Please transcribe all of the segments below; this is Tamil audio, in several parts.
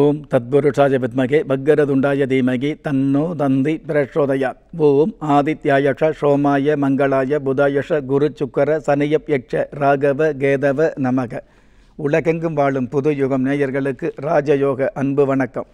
ஓம் தத்புருஷாய வித்மகே பக்கரதுண்டாய தீமகி தன்னோ தந்தி பிரஷோதயாத் ஓம் ஆதித்யாயஷ சோமாய மங்களாய புதாயஷ குரு சுக்கர சனியப் யக்ஷ ராகவ கேதவ நமக உலகெங்கும் வாழும் புது யுகம் நேயர்களுக்கு ராஜயோக அன்பு வணக்கம்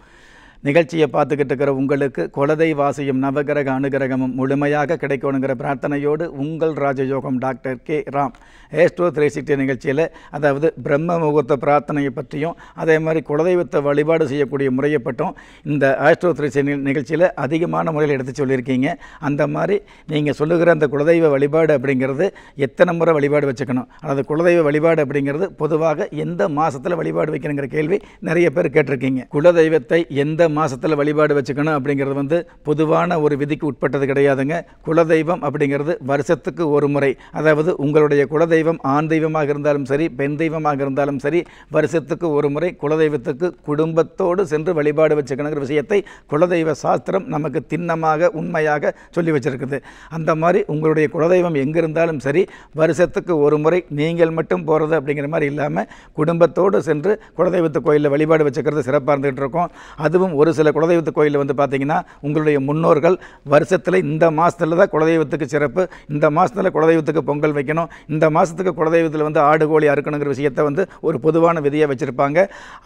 நிகழ்ச்சியை பார்த்துக்கிட்டு இருக்கிற உங்களுக்கு குலதெய் வாசியும் நவகிரக அனுகிரகமும் முழுமையாக கிடைக்கணுங்கிற பிரார்த்தனையோடு உங்கள் ராஜயோகம் doctor K Ram astro three sixty நிகழ்ச்சியில் அதாவது பிரம்ம முகூர்த்த பிரார்த்தனையை பற்றியும் அதே மாதிரி குலதெய்வத்தை வழிபாடு செய்யக்கூடிய முறையை பற்றும் இந்த ஆஸ்ட்ரோ த்ரீ சிக்ஸ்டி நிகழ்ச்சியில் அதிகமான முறையில் எடுத்து சொல்லியிருக்கீங்க அந்த மாதிரி நீங்கள் சொல்லுகிற அந்த குலதெய்வ வழிபாடு அப்படிங்கிறது எத்தனை முறை வழிபாடு வச்சுக்கணும் அதாவது குலதெய்வ வழிபாடு அப்படிங்கிறது பொதுவாக எந்த மாதத்தில் வழிபாடு வைக்கணுங்கிற கேள்வி நிறைய பேர் கேட்டிருக்கீங்க குலதெய்வத்தை எந்த மாதத்தில் வழிபாடு வச்சுக்கணும் அப்படிங்கிறது வந்து பொதுவான ஒரு விதிக்கு உட்பட்டது கிடையாதுங்க குலதெய்வம் அப்படிங்கிறது வருஷத்துக்கு ஒரு முறை அதாவது உங்களுடைய குலதெய்வம் ஆண் தெய்வமாக இருந்தாலும் சரி பெண் தெய்வமாக இருந்தாலும் சரி வருஷத்துக்கு ஒரு முறை குலதெய்வத்துக்கு குடும்பத்தோடு சென்று வழிபாடு வச்சுக்கணுங்கிற விஷயத்தை குலதெய்வ சாஸ்திரம் நமக்கு திண்ணமாக உண்மையாக சொல்லி வச்சுருக்குது அந்த மாதிரி உங்களுடைய குலதெய்வம் எங்கே இருந்தாலும் சரி வருஷத்துக்கு ஒரு முறை நீங்கள் மட்டும் போகிறது அப்படிங்கிற மாதிரி இல்லாமல் குடும்பத்தோடு சென்று குலதெய்வத்து கோயிலில் வழிபாடு வச்சுக்கிறது சிறப்பாக இருந்துகிட்டு இருக்கோம் அதுவும் ஒரு சில குலதெய்வத்து கோயிலில் வந்து பார்த்திங்கன்னா உங்களுடைய முன்னோர்கள் வருஷத்தில் இந்த மாதத்தில் தான் குலதெய்வத்துக்கு சிறப்பு இந்த மாதத்தில் குலதெய்வத்துக்கு பொங்கல் வைக்கணும் இந்த மாதத்துக்கு குலதெய்வத்தில் வந்து ஆடு கோழி அறுக்கணுங்கிற விஷயத்தை வந்து ஒரு பொதுவான விதியை வச்சுருப்பாங்க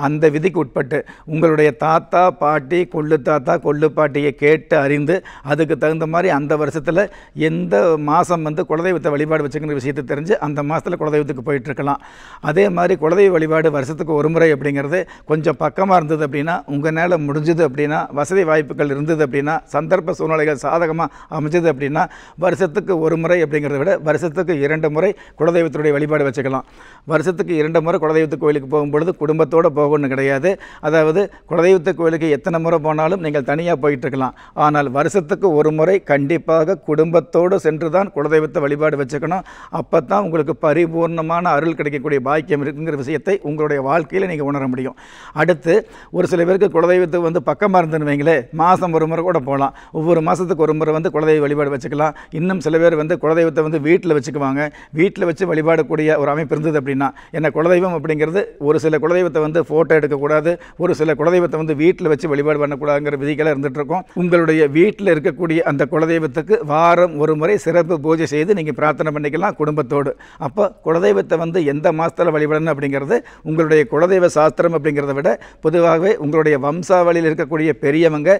அந்த விதிக்கு உட்பட்டு உங்களுடைய தாத்தா பாட்டி கொள்ளு தாத்தா கொள்ளு பாட்டியை கேட்டு அறிந்து அதுக்கு தகுந்த மாதிரி அந்த வருஷத்தில் எந்த மாதம் வந்து குலதெய்வத்தை வழிபாடு வச்சுக்கிற விஷயத்தை தெரிஞ்சு அந்த மாதத்தில் குலதெய்வத்துக்கு போயிட்டுருக்கலாம் அதே மாதிரி குலதெய்வ வழிபாடு வருஷத்துக்கு ஒரு முறை அப்படிங்கிறது கொஞ்சம் பக்கமாக இருந்தது அப்படின்னா உங்கள் நேரம் முடிஞ்சு முடிஞ்சது அப்படின்னா வசதி வாய்ப்புகள் இருந்தது அப்படின்னா சந்தர்ப்ப சூழ்நிலைகள் சாதகமாக அமைஞ்சது அப்படின்னா வருஷத்துக்கு ஒரு முறை அப்படிங்கிறத விட வருஷத்துக்கு இரண்டு முறை குலதெய்வத்தினுடைய வழிபாடு வச்சுக்கலாம் வருஷத்துக்கு இரண்டு முறை குலதெய்வத்து கோயிலுக்கு போகும்பொழுது குடும்பத்தோடு போகணும்னு கிடையாது அதாவது குலதெய்வத்து கோயிலுக்கு எத்தனை முறை போனாலும் நீங்கள் தனியாக போயிட்டுருக்கலாம் ஆனால் வருஷத்துக்கு ஒரு முறை கண்டிப்பாக குடும்பத்தோடு சென்று தான் குலதெய்வத்தை வழிபாடு வச்சுக்கணும் அப்போ தான் உங்களுக்கு பரிபூர்ணமான அருள் கிடைக்கக்கூடிய பாக்கியம் இருக்குங்கிற விஷயத்தை உங்களுடைய வாழ்க்கையில் நீங்கள் உணர முடியும் அடுத்து ஒரு சில பேருக்கு குலதெய்வத்தை வந்து வந்து பக்கமாக இருந்துன்னு வைங்களே மாதம் ஒரு முறை கூட போகலாம் ஒவ்வொரு மாதத்துக்கு ஒரு முறை வந்து குலதெய்வ வழிபாடு வச்சுக்கலாம் இன்னும் சில பேர் வந்து குலதெய்வத்தை வந்து வீட்டில் வச்சுக்குவாங்க வீட்டில் வச்சு வழிபாடக்கூடிய ஒரு அமைப்பு இருந்தது அப்படின்னா என்ன குலதெய்வம் அப்படிங்கிறது ஒரு சில குலதெய்வத்தை வந்து ஃபோட்டோ எடுக்கக்கூடாது ஒரு சில குலதெய்வத்தை வந்து வீட்டில் வச்சு வழிபாடு பண்ணக்கூடாதுங்கிற விதிகளாக இருந்துகிட்ருக்கோம் உங்களுடைய வீட்டில் இருக்கக்கூடிய அந்த குலதெய்வத்துக்கு வாரம் ஒரு முறை சிறப்பு பூஜை செய்து நீங்கள் பிரார்த்தனை பண்ணிக்கலாம் குடும்பத்தோடு அப்போ குலதெய்வத்தை வந்து எந்த மாதத்தில் வழிபடணும் அப்படிங்கிறது உங்களுடைய குலதெய்வ சாஸ்திரம் அப்படிங்கிறத விட பொதுவாகவே உங்களுடைய வம்சாவளியில் வீட்டில் இருக்கக்கூடிய பெரியவங்க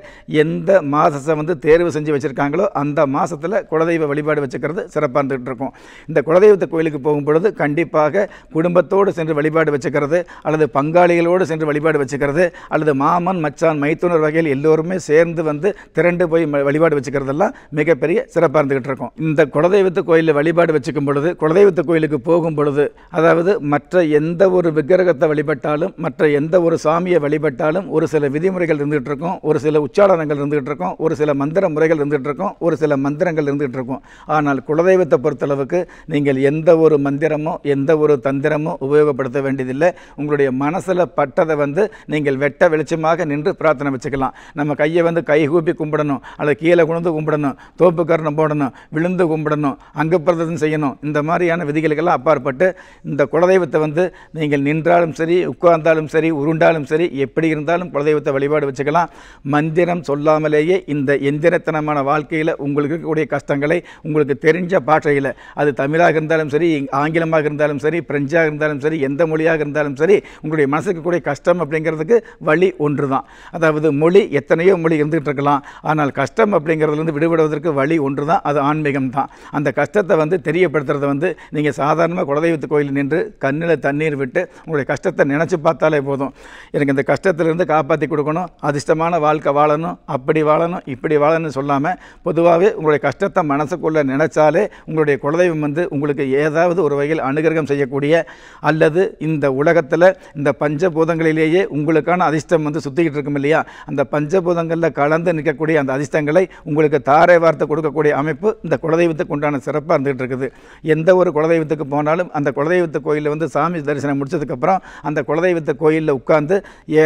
எந்த மாதத்தை வந்து தேர்வு செஞ்சு வச்சுருக்காங்களோ அந்த மாதத்தில் குலதெய்வ வழிபாடு வச்சுக்கிறது சிறப்பாக இருந்துகிட்டு இருக்கும் இந்த குலதெய்வத்தை கோயிலுக்கு போகும் பொழுது கண்டிப்பாக குடும்பத்தோடு சென்று வழிபாடு வச்சுக்கிறது அல்லது பங்காளிகளோடு சென்று வழிபாடு வச்சுக்கிறது அல்லது மாமன் மச்சான் மைத்துனர் வகையில் எல்லோருமே சேர்ந்து வந்து திரண்டு போய் வழிபாடு வச்சுக்கிறதெல்லாம் மிகப்பெரிய சிறப்பாக இருந்துகிட்டு இருக்கும் இந்த குலதெய்வத்து கோயிலில் வழிபாடு வச்சுக்கும் பொழுது குலதெய்வத்து கோயிலுக்கு போகும் பொழுது அதாவது மற்ற எந்த ஒரு விக்கிரகத்தை வழிபட்டாலும் மற்ற எந்த ஒரு சாமியை வழிபட்டாலும் ஒரு சில விதிமுறை முறைகள் இருந்துகிட்டு இருக்கும் ஒரு சில உச்சாரணங்கள் இருந்துகிட்டு இருக்கும் ஒரு சில மந்திர முறைகள் இருந்துகிட்டு இருக்கும் ஒரு சில மந்திரங்கள் இருந்துகிட்டு இருக்கும் ஆனால் குலதெய்வத்தை பொறுத்தளவுக்கு நீங்கள் எந்த ஒரு மந்திரமோ எந்த ஒரு தந்திரமோ உபயோகப்படுத்த வேண்டியதில்லை உங்களுடைய மனசில் பட்டதை வந்து நீங்கள் வெட்ட வெளிச்சமாக நின்று பிரார்த்தனை வச்சுக்கலாம் நம்ம கையை வந்து கை கூப்பி கும்பிடணும் அல்லது கீழே குழுந்து கும்பிடணும் தோப்பு கரணம் போடணும் விழுந்து கும்பிடணும் அங்கு பிரதம் செய்யணும் இந்த மாதிரியான விதிகளுக்கெல்லாம் அப்பாற்பட்டு இந்த குலதெய்வத்தை வந்து நீங்கள் நின்றாலும் சரி உட்கார்ந்தாலும் சரி உருண்டாலும் சரி எப்படி இருந்தாலும் குலதெய்வத்தை வழிபாடு வழிபாடு வச்சுக்கலாம் மந்திரம் சொல்லாமலேயே இந்த எந்திரத்தனமான வாழ்க்கையில் உங்களுக்கு இருக்கக்கூடிய கஷ்டங்களை உங்களுக்கு தெரிஞ்ச பாஷையில் அது தமிழாக இருந்தாலும் சரி ஆங்கிலமாக இருந்தாலும் சரி பிரெஞ்சாக இருந்தாலும் சரி எந்த மொழியாக இருந்தாலும் சரி உங்களுடைய மனசுக்கு கூடிய கஷ்டம் அப்படிங்கிறதுக்கு வழி ஒன்று தான் அதாவது மொழி எத்தனையோ மொழி இருந்துகிட்டு இருக்கலாம் ஆனால் கஷ்டம் அப்படிங்கிறதுலேருந்து விடுபடுவதற்கு வழி ஒன்று தான் அது ஆன்மீகம் தான் அந்த கஷ்டத்தை வந்து தெரியப்படுத்துறதை வந்து நீங்கள் சாதாரணமாக குலதெய்வத்து கோயில் நின்று கண்ணில் தண்ணீர் விட்டு உங்களுடைய கஷ்டத்தை நினச்சி பார்த்தாலே போதும் எனக்கு இந்த கஷ்டத்திலிருந்து காப்பாற்றி கொடுக்கணும் வாழணும் அதிர்ஷ்டமான வாழ்க்கை வாழணும் அப்படி வாழணும் இப்படி வாழணும்னு சொல்லாமல் பொதுவாகவே உங்களுடைய கஷ்டத்தை மனசுக்குள்ளே நினச்சாலே உங்களுடைய குலதெய்வம் வந்து உங்களுக்கு ஏதாவது ஒரு வகையில் அனுகிரகம் செய்யக்கூடிய அல்லது இந்த உலகத்தில் இந்த பஞ்சபூதங்களிலேயே உங்களுக்கான அதிர்ஷ்டம் வந்து சுற்றிக்கிட்டு இருக்கும் இல்லையா அந்த பஞ்சபூதங்களில் கலந்து நிற்கக்கூடிய அந்த அதிர்ஷ்டங்களை உங்களுக்கு தாரை வார்த்தை கொடுக்கக்கூடிய அமைப்பு இந்த குலதெய்வத்துக்கு உண்டான சிறப்பாக இருந்துகிட்டு இருக்குது எந்த ஒரு குலதெய்வத்துக்கு போனாலும் அந்த குலதெய்வத்து கோயிலில் வந்து சாமி தரிசனம் முடித்ததுக்கப்புறம் அந்த குலதெய்வத்து கோயிலில் உட்காந்து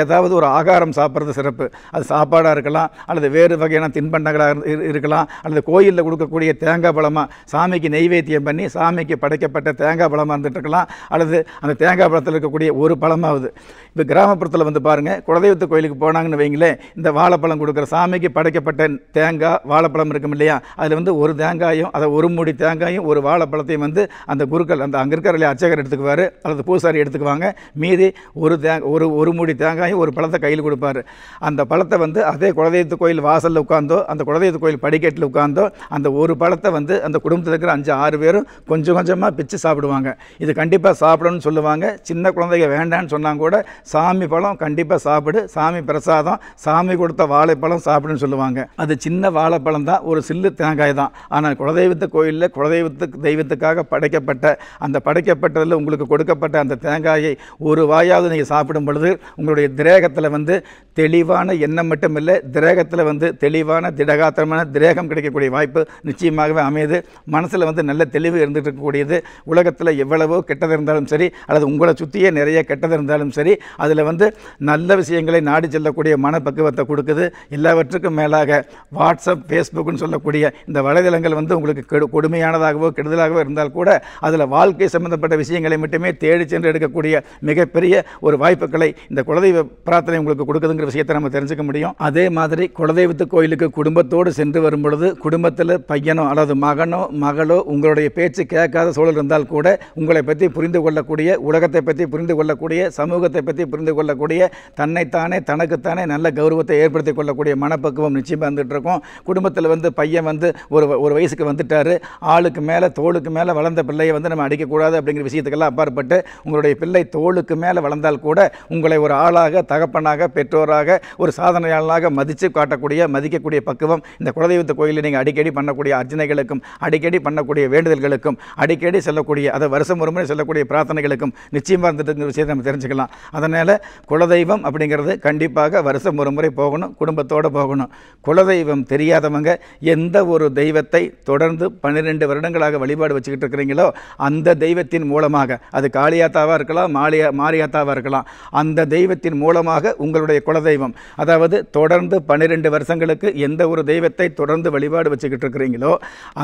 ஏதாவது ஒரு ஆகாரம் சாப்பிட்றது கொடுக்கறது சிறப்பு அது சாப்பாடாக இருக்கலாம் அல்லது வேறு வகையான தின்பண்டங்களாக இருக்கலாம் அல்லது கோயிலில் கொடுக்கக்கூடிய தேங்காய் பழமாக சாமிக்கு நெய்வேத்தியம் பண்ணி சாமிக்கு படைக்கப்பட்ட தேங்காய் பழமாக இருக்கலாம் அல்லது அந்த தேங்காய் பழத்தில் இருக்கக்கூடிய ஒரு பழமாகுது இப்போ கிராமப்புறத்தில் வந்து பாருங்கள் குலதெய்வத்து கோயிலுக்கு போனாங்கன்னு வைங்களேன் இந்த வாழைப்பழம் கொடுக்குற சாமிக்கு படைக்கப்பட்ட தேங்காய் வாழைப்பழம் இருக்கும் இல்லையா அதில் வந்து ஒரு தேங்காயும் அதை ஒரு மூடி தேங்காயும் ஒரு வாழைப்பழத்தையும் வந்து அந்த குருக்கள் அந்த அங்கே இருக்கிற அர்ச்சகர் எடுத்துக்குவார் அல்லது பூசாரி எடுத்துக்குவாங்க மீதி ஒரு தே ஒரு ஒரு மூடி தேங்காயும் ஒரு பழத்தை கையில் கொடுப்பார் அந்த பழத்தை வந்து அதே குலதெய்வத்து கோயில் வாசலில் உட்காந்தோ அந்த குலதெய்வத்து கோயில் படிக்கட்டில் உட்காந்தோ அந்த ஒரு பழத்தை வந்து அந்த குடும்பத்தில் இருக்கிற அஞ்சு ஆறு பேரும் கொஞ்சம் கொஞ்சமாக பிச்சு சாப்பிடுவாங்க இது கண்டிப்பாக சாப்பிடணும்னு சொல்லுவாங்க சின்ன குழந்தைங்க வேண்டான்னு சொன்னால் கூட சாமி பழம் கண்டிப்பாக சாப்பிடு சாமி பிரசாதம் சாமி கொடுத்த வாழைப்பழம் சாப்பிடுன்னு சொல்லுவாங்க அது சின்ன வாழைப்பழம் தான் ஒரு சில்லு தேங்காய் தான் ஆனால் குலதெய்வத்து கோயிலில் குலதெய்வத்துக்கு தெய்வத்துக்காக படைக்கப்பட்ட அந்த படைக்கப்பட்டதில் உங்களுக்கு கொடுக்கப்பட்ட அந்த தேங்காயை ஒரு வாயாவது நீங்கள் சாப்பிடும் பொழுது உங்களுடைய திரேகத்தில் வந்து தெ தெளிவான எண்ணம் மட்டும் இல்லை திரேகத்தில் வந்து தெளிவான திடகாத்திரமான திரேகம் கிடைக்கக்கூடிய வாய்ப்பு நிச்சயமாகவே அமையுது மனசில் வந்து நல்ல தெளிவு இருந்துகிட்டு இருக்கக்கூடியது உலகத்தில் எவ்வளவோ கெட்டது இருந்தாலும் சரி அல்லது உங்களை சுற்றியே நிறைய கெட்டது இருந்தாலும் சரி அதில் வந்து நல்ல விஷயங்களை நாடி செல்லக்கூடிய மனப்பக்குவத்தை கொடுக்குது எல்லாவற்றுக்கும் மேலாக வாட்ஸ்அப் ஃபேஸ்புக்குன்னு சொல்லக்கூடிய இந்த வலைதளங்கள் வந்து உங்களுக்கு கெடு கொடுமையானதாகவோ கெடுதலாகவோ இருந்தால் கூட அதில் வாழ்க்கை சம்பந்தப்பட்ட விஷயங்களை மட்டுமே தேடி சென்று எடுக்கக்கூடிய மிகப்பெரிய ஒரு வாய்ப்புகளை இந்த குலதெய்வ பிரார்த்தனை உங்களுக்கு கொடுக்குதுங்கிற விஷயம் விஷயத்தை நம்ம தெரிஞ்சுக்க முடியும் அதே மாதிரி குலதெய்வத்து கோயிலுக்கு குடும்பத்தோடு சென்று வரும் பொழுது குடும்பத்தில் பையனோ அல்லது மகனோ மகளோ உங்களுடைய பேச்சு கேட்காத சூழல் இருந்தால் கூட உங்களை பற்றி புரிந்து கொள்ளக்கூடிய உலகத்தை பற்றி புரிந்து கொள்ளக்கூடிய சமூகத்தை பற்றி புரிந்து கொள்ளக்கூடிய தன்னைத்தானே தனக்குத்தானே நல்ல கௌரவத்தை ஏற்படுத்தி கொள்ளக்கூடிய மனப்பக்குவம் நிச்சயமாக வந்துட்டு இருக்கும் குடும்பத்தில் வந்து பையன் வந்து ஒரு ஒரு வயசுக்கு வந்துட்டார் ஆளுக்கு மேலே தோளுக்கு மேலே வளர்ந்த பிள்ளையை வந்து நம்ம அடிக்கக்கூடாது அப்படிங்கிற விஷயத்துக்கெல்லாம் அப்பாற்பட்டு உங்களுடைய பிள்ளை தோளுக்கு மேலே வளர்ந்தால் கூட உங்களை ஒரு ஆளாக தகப்பனாக பெற்றோராக குலதெய்வமாக ஒரு சாதனையாளனாக மதித்து காட்டக்கூடிய மதிக்கக்கூடிய பக்குவம் இந்த குலதெய்வத்தை கோயிலில் நீங்கள் அடிக்கடி பண்ணக்கூடிய அர்ச்சனைகளுக்கும் அடிக்கடி பண்ணக்கூடிய வேண்டுதல்களுக்கும் அடிக்கடி செல்லக்கூடிய அதை வருஷம் ஒரு முறை செல்லக்கூடிய பிரார்த்தனைகளுக்கும் நிச்சயமாக இருந்துட்டுங்கிற விஷயத்தை நம்ம தெரிஞ்சுக்கலாம் அதனால் குலதெய்வம் அப்படிங்கிறது கண்டிப்பாக வருஷம் ஒரு முறை போகணும் குடும்பத்தோடு போகணும் குலதெய்வம் தெரியாதவங்க எந்த ஒரு தெய்வத்தை தொடர்ந்து பன்னிரெண்டு வருடங்களாக வழிபாடு வச்சுக்கிட்டு இருக்கிறீங்களோ அந்த தெய்வத்தின் மூலமாக அது காளியாத்தாவாக இருக்கலாம் மாலியா மாரியாத்தாவாக இருக்கலாம் அந்த தெய்வத்தின் மூலமாக உங்களுடைய குலதெய்வம் தெய்வம் அதாவது தொடர்ந்து பன்னிரெண்டு வருஷங்களுக்கு எந்த ஒரு தெய்வத்தை தொடர்ந்து வழிபாடு வச்சுக்கிட்டு இருக்கிறீங்களோ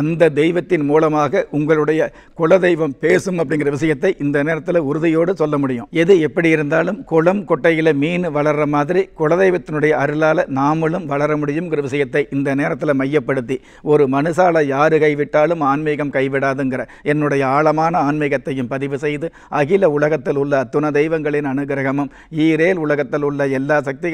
அந்த தெய்வத்தின் மூலமாக உங்களுடைய குலதெய்வம் பேசும் அப்படிங்கிற விஷயத்தை இந்த நேரத்தில் உறுதியோடு சொல்ல முடியும் எது எப்படி இருந்தாலும் குளம் கொட்டையில் மீன் வளர்கிற மாதிரி குலதெய்வத்தினுடைய அருளால் நாமளும் வளர முடியுங்கிற விஷயத்தை இந்த நேரத்தில் மையப்படுத்தி ஒரு மனுஷால யாரு கைவிட்டாலும் ஆன்மீகம் கைவிடாதுங்கிற என்னுடைய ஆழமான ஆன்மீகத்தையும் பதிவு செய்து அகில உலகத்தில் உள்ள அத்துண தெய்வங்களின் அனுகிரகமும் ஈரேல் உலகத்தில் உள்ள எல்லா சக்திகளும்